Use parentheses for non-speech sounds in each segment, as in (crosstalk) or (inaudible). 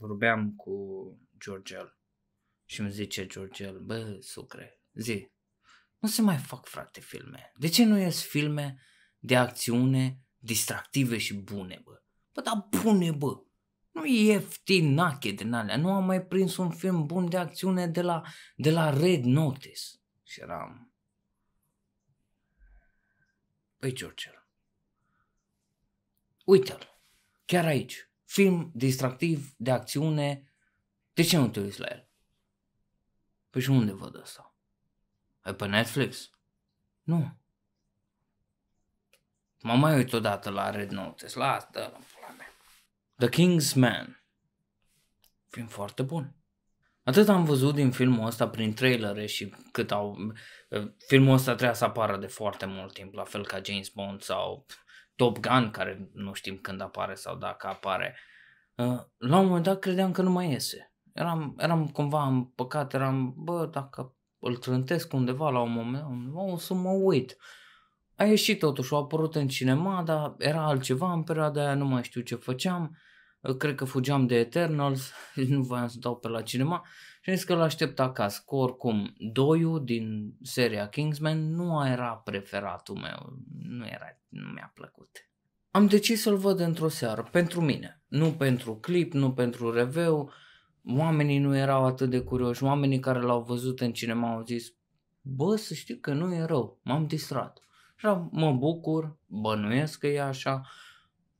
vorbeam cu Georgel și îmi zice Georgel, bă, sucre, zi, nu se mai fac, frate, filme. De ce nu ies filme de acțiune distractive și bune, bă? Bă, dar bune, bă! Nu ieftinache din alea. Nu am mai prins un film bun de acțiune de la, de la Red Notice. Și eram... Păi, George, uite-l, chiar aici film distractiv, de acțiune, de ce nu te uiți la el? Păi și unde văd asta? E păi pe Netflix? Nu. Mă mai uit odată la Red Notice, la asta, la pula mea. The King's Man. Film foarte bun. Atât am văzut din filmul ăsta prin trailere și cât au... Filmul ăsta trebuia să apară de foarte mult timp, la fel ca James Bond sau Top Gun, care nu știm când apare sau dacă apare. Uh, la un moment dat credeam că nu mai iese. Eram, eram cumva în păcat, eram, bă, dacă îl trântesc undeva la un moment, o să mă uit. A ieșit totuși, a apărut în cinema, dar era altceva în perioada aia, nu mai știu ce făceam. Uh, cred că fugeam de Eternals, (laughs) nu voiam să dau pe la cinema și zis că l aștept acasă, că oricum doiul din seria Kingsman nu era preferatul meu, nu, era, nu mi-a plăcut am decis să-l văd într-o seară, pentru mine. Nu pentru clip, nu pentru review. Oamenii nu erau atât de curioși. Oamenii care l-au văzut în cinema au zis, bă, să știi că nu e rău, m-am distrat. Și mă bucur, bănuiesc că e așa.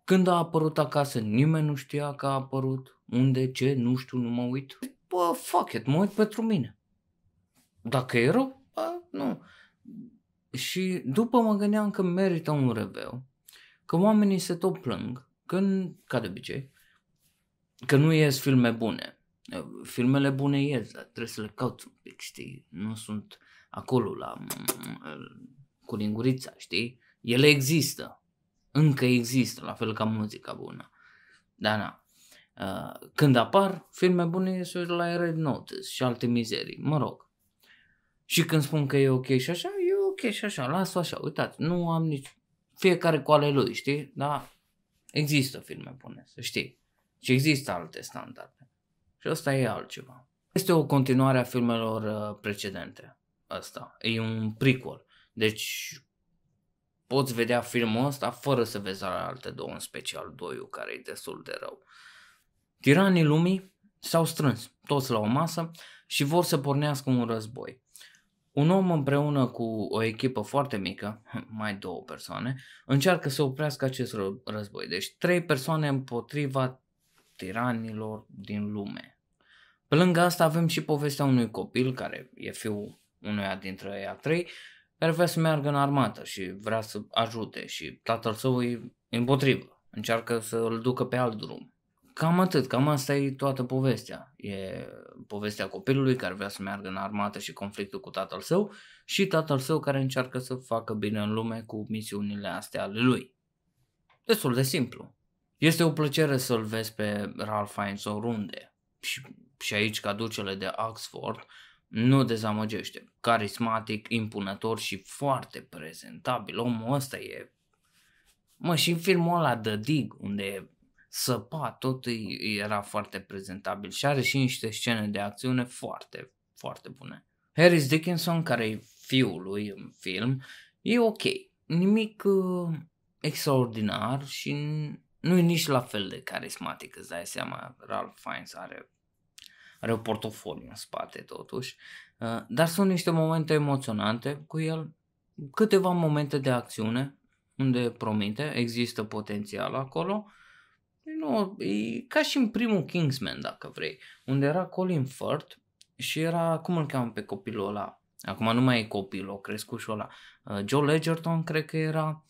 Când a apărut acasă, nimeni nu știa că a apărut. Unde, ce, nu știu, nu mă uit. Bă, fuck it, mă uit pentru mine. Dacă e rău, bă, nu. Și după mă gândeam că merită un reveu că oamenii se tot plâng, când, ca de obicei, că nu ies filme bune. Filmele bune ies, dar trebuie să le cauți un pic, știi? Nu sunt acolo la cu lingurița, știi? Ele există. Încă există, la fel ca muzica bună. Dar na. Când apar filme bune, ies la Red Notice și alte mizerii, mă rog. Și când spun că e ok și așa, e ok și așa, las-o așa. Uitați, nu am nici fiecare cu ale lui, știi? Da? Există filme bune, să știi. Și există alte standarde. Și asta e altceva. Este o continuare a filmelor uh, precedente. Asta. E un prequel. Deci poți vedea filmul ăsta fără să vezi alte două, în special doiul care e destul de rău. Tiranii lumii s-au strâns, toți la o masă, și vor să pornească un război. Un om împreună cu o echipă foarte mică, (laughs) mai două persoane, încearcă să oprească acest război. Deci trei persoane împotriva tiranilor din lume. Pe lângă asta avem și povestea unui copil care e fiul unuia dintre ei trei, care vrea să meargă în armată și vrea să ajute și tatăl său e împotrivă, încearcă să îl ducă pe alt drum. Cam atât, cam asta e toată povestea. E povestea copilului care vrea să meargă în armată și conflictul cu tatăl său și tatăl său care încearcă să facă bine în lume cu misiunile astea ale lui. Destul de simplu. Este o plăcere să-l vezi pe Ralph Fiennes oriunde. Și, și aici caducele de Oxford nu dezamăgește. Carismatic, impunător și foarte prezentabil. Omul ăsta e... Mă, și în filmul ăla The Dig, unde săpa, tot era foarte prezentabil și are și niște scene de acțiune foarte, foarte bune. Harris Dickinson, care e fiul lui în film, e ok. Nimic uh, extraordinar și nu e nici la fel de carismatic, îți dai seama, Ralph Fiennes are, are un portofoliu în spate totuși, uh, dar sunt niște momente emoționante cu el, câteva momente de acțiune unde promite, există potențial acolo nu, e ca și în primul Kingsman, dacă vrei, unde era Colin Firth și era, cum îl cheamă pe copilul ăla? Acum nu mai e copil, o crescușul ăla. Uh, Joe Ledgerton cred că era...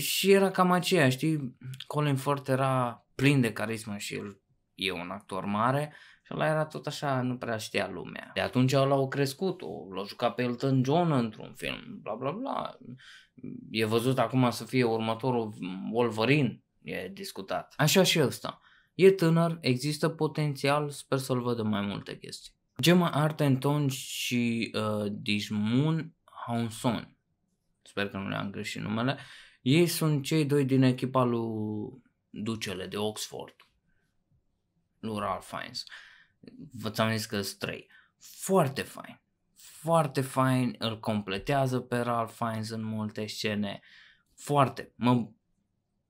Și era cam aceea, știi? Colin Firth era plin de carismă și el e un actor mare și ăla era tot așa, nu prea știa lumea. De atunci l-au crescut, l-au jucat pe Elton John într-un film, bla bla bla. E văzut acum să fie următorul Wolverine, e discutat. Așa și ăsta. E tânăr, există potențial, sper să-l vădă mai multe chestii. Gemma Artenton și uh, Dijmun Haunson, sper că nu le-am greșit numele, ei sunt cei doi din echipa lui Ducele de Oxford, lui Ralph Fiennes. Vă ți-am zis că sunt trei. Foarte fain, foarte fain, îl completează pe Ralph Fiennes în multe scene, foarte, mă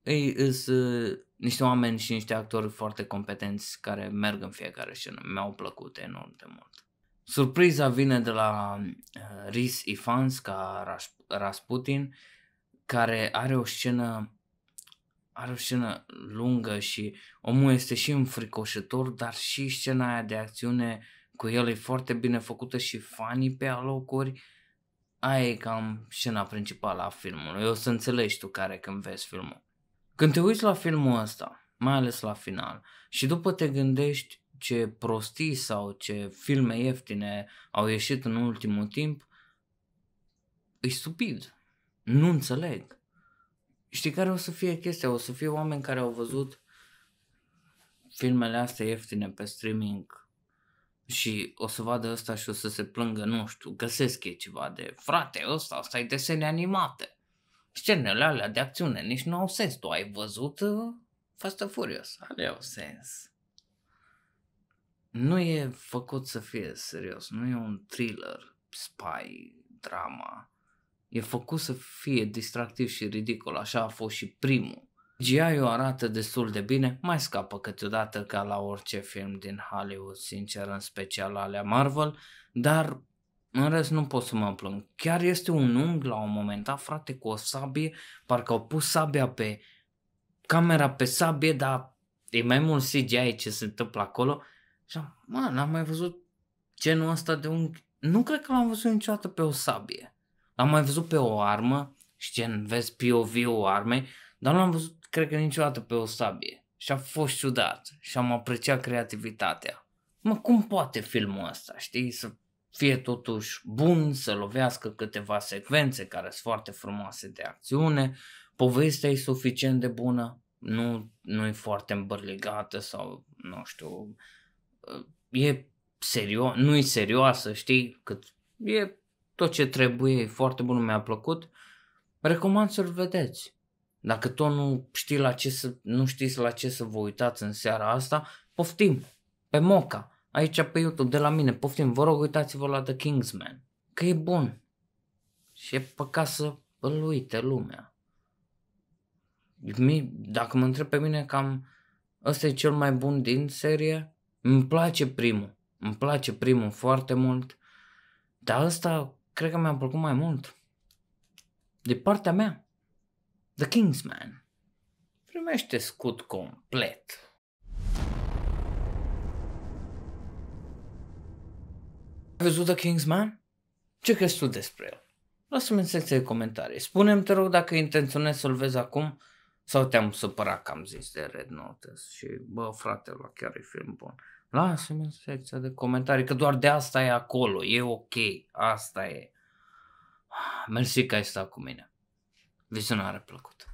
ei sunt uh, ă, niște oameni și niște actori foarte competenți care merg în fiecare scenă. Mi-au plăcut enorm de mult. Surpriza vine de la uh, Riz Ifans ca Ras- Rasputin, care are o scenă are o scenă lungă și omul este și înfricoșător, dar și scena aia de acțiune cu el e foarte bine făcută și fanii pe alocuri. Aia e cam scena principală a filmului. O să înțelegi tu care când vezi filmul. Când te uiți la filmul ăsta, mai ales la final, și după te gândești ce prostii sau ce filme ieftine au ieșit în ultimul timp, e stupid. Nu înțeleg. Știi care o să fie chestia? O să fie oameni care au văzut filmele astea ieftine pe streaming și o să vadă ăsta și o să se plângă, nu știu, găsesc ceva de frate, ăsta, asta e desene animate scenele alea de acțiune nici nu au sens. Tu ai văzut uh, Fast and Furious, alea au sens. Nu e făcut să fie serios, nu e un thriller, spy, drama. E făcut să fie distractiv și ridicol, așa a fost și primul. gi ul arată destul de bine, mai scapă câteodată ca la orice film din Hollywood, sincer, în special alea Marvel, dar în rest nu pot să mă plâng. Chiar este un unghi la un moment dat, frate, cu o sabie, parcă au pus sabia pe camera pe sabie, dar e mai mult CGI ce se întâmplă acolo. Și am, mă, n-am mai văzut genul ăsta de un, Nu cred că l-am văzut niciodată pe o sabie. L-am mai văzut pe o armă și gen, vezi POV-ul armei, dar nu l-am văzut, cred că niciodată pe o sabie. Și a fost ciudat și am apreciat creativitatea. Mă, cum poate filmul ăsta, știi, să fie totuși bun, să lovească câteva secvențe care sunt foarte frumoase de acțiune, povestea e suficient de bună, nu, nu e foarte îmbărligată sau, nu știu, e serio, nu e serioasă, știi, cât e tot ce trebuie, e foarte bun, mi-a plăcut. Recomand să-l vedeți. Dacă tot nu, știi la ce să, nu știți la ce să vă uitați în seara asta, poftim, pe moca aici pe YouTube de la mine, poftim, vă rog uitați-vă la The Kingsman, că e bun și e păcat să îl uite lumea. Mi, dacă mă întreb pe mine cam ăsta e cel mai bun din serie, îmi place primul, îmi place primul foarte mult, dar ăsta cred că mi-a plăcut mai mult. De partea mea, The Kingsman primește scut complet. Ai văzut The Kingsman? Ce crezi tu despre el? Lasă-mi în secție de comentarii. Spune-mi, te rog, dacă intenționezi să-l vezi acum sau te-am supărat că am zis de Red Notice și, bă, frate, la chiar e film bun. Lasă-mi în secția de comentarii, că doar de asta e acolo, e ok, asta e. Ah, mersi că ai stat cu mine. Vizionare plăcută.